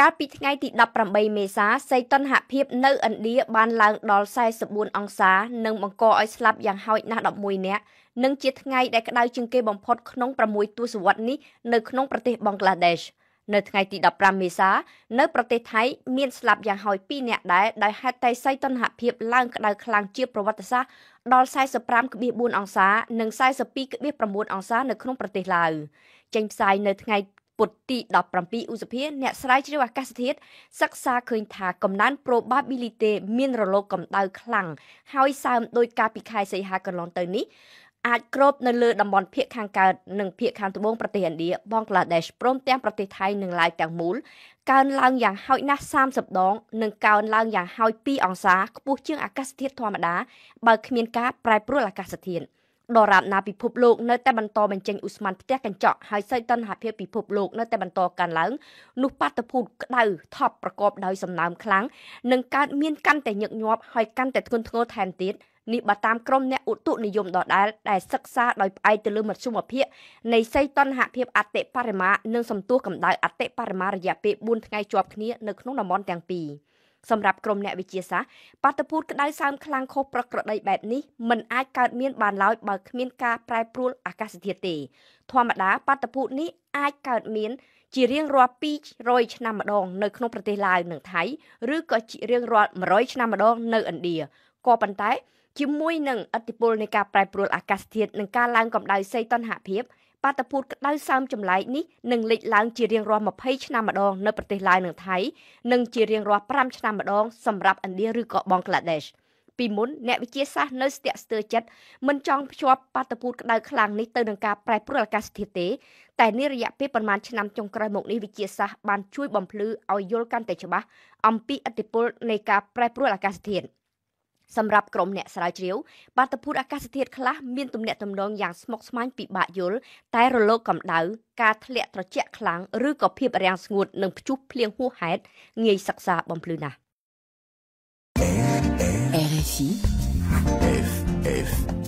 កាលពីថ្ងៃទី18មេសាសីតុណ្ហភាពនៅឥណ្ឌាបានឡើងដល់44អង្សានិងបង្កឲ្យស្លាប់យ៉ាងហោចណាស់11នាក់និងជាថ្ងៃដែលក្តៅជាងគេបំផុតក្នុង6ទសវត្សរ៍នេះនៅក្នុងប្រទេសបង់ក្លាដេសនៅថ្ងៃទី15មេសានៅប្រទេសថៃមានស្លាប់យ៉ាងហោច2នាក់ដែរដោយហេតុតែសីតុណ្ហភាពឡើងក្តៅខ្លាំងជាប្រវត្តិសាស្ត្រដល់45.4អង្សានិង42.9អង្សា នៅក្នុងប្រទេសឡាវចេញផ្សាយនៅថ្ងៃពុធទី17ឧសភាអ្នកស្រាវជ្រាវអាកាសធាតុសិក្សាឃើញថាកំណើន probability មានរលកកម្ដៅខ្លាំងហើយសើមដោយការពីខែសីហាកន្លងទៅនេះអាចគ្រប នៅលើតំបន់ភៀកខាងកើតនិងភៀកខាងត្បូងប្រទេសឥណ្ឌាបង់ក្លាដេសព្រមទាំងប្រទេសថៃនិងឡាវទាំងមូលកើនឡើងយ៉ាងហោចណាស់30ដងនិងកើនឡើងយ៉ាងហោច2អង្សាខ្ពស់ជាង អាកាសធាតុធម្មតាបើគ្មានការប្រែប្រួលអាកាសធាតុ។ដ៏រាបណាពិភពលោកនៅតែបន្តបញ្ចេញឧស្ម័នផ្ទះកញ្ចក់ហើយសីតុណ្ហភាពពិភពលោកនៅតែបន្តកើនឡើងនោះបាតុភូតក្តៅថប់ប្រកបដោយសំណើមខ្លាំងនិងកើតមានកាន់តែញឹកញាប់ហើយកាន់តែធ្ងន់ធ្ងរថែមទៀតនេះបើតាមក្រមអ្នកឧតុនិយមដដែលដែលសិក្សាដោយផ្អែកទៅលើមធ្យមភាពនៃសីតុណ្ហភាពអតិបរមានិងសន្ទុះកម្ដៅអតិបរមារយៈពេល4ថ្ងៃជាប់គ្នានៅក្នុងតំបន់ទាំងពីរ។សម្រាប់ក្រុមអ្នកវិទ្យាសាស្ត្របាតុភូតក្តៅសើមខ្លាំងខុសប្រក្រតីបែបនេះមិនអាចកើតមាន បានឡើយបើគ្មានការប្រែប្រួលអាកាសធាតុទេធម្មតា បាតុភូតនេះអាចកើតមាន ជារៀងរាល់200ឆ្នាំម្ដង នៅក្នុងប្រទេសឡាវនិងថៃឬក៏ជារៀងរាល់100ឆ្នាំម្ដងនៅឥណ្ឌាក៏ប៉ុន្តែជាមួយនឹងឥទ្ធិពលនៃការប្រែប្រួលអាកាសធាតុនិងការឡើងកម្ដៅសីតុណ្ហភាពបាតុភូតក្តៅសើមចម្លែកនេះនឹងលេចឡើងជារៀងរាល់20ឆ្នាំម្ដងនៅប្រទេសឡាវនិងថៃនិងជារៀងរាល់5ឆ្នាំម្ដងសម្រាប់ឥណ្ឌាឬក៏បង់ក្លាដេសពីមុនអ្នកវិទ្យាសាស្ត្រនៅស្ទាក់ស្ទើរចិត្តមិនចង់ភ្ជាប់បាតុភូតក្តៅខ្លាំងនេះទៅនឹងការប្រែប្រួលអាកាសធាតុទេតែនេះរយៈពេលប្រមាណឆ្នាំចុងក្រោយមកនេះវិទ្យាសាស្ត្របានជួយបំភ្លឺឲ្យយល់កាន់តែច្បាស់អំពីឥទ្ធិពលនៃការប្រែប្រួលអាកាសធាតុ។សម្រាប់ក្រុមអ្នកស្រាវជ្រាវបាតុភូតអាកាសធាតុខ្លះមានទំនាក់ទំនងយ៉ាងស្មុគស្មាញពិបាកយល់តែ រលកកម្ដៅការធ្លាក់ត្រជាក់ខ្លាំងឬក៏ភាពរាំងស្ងួតនិងព្យុះភ្លៀងហួសហេតុងាយសិក្សាបំភ្លឺណាស់ RFI FF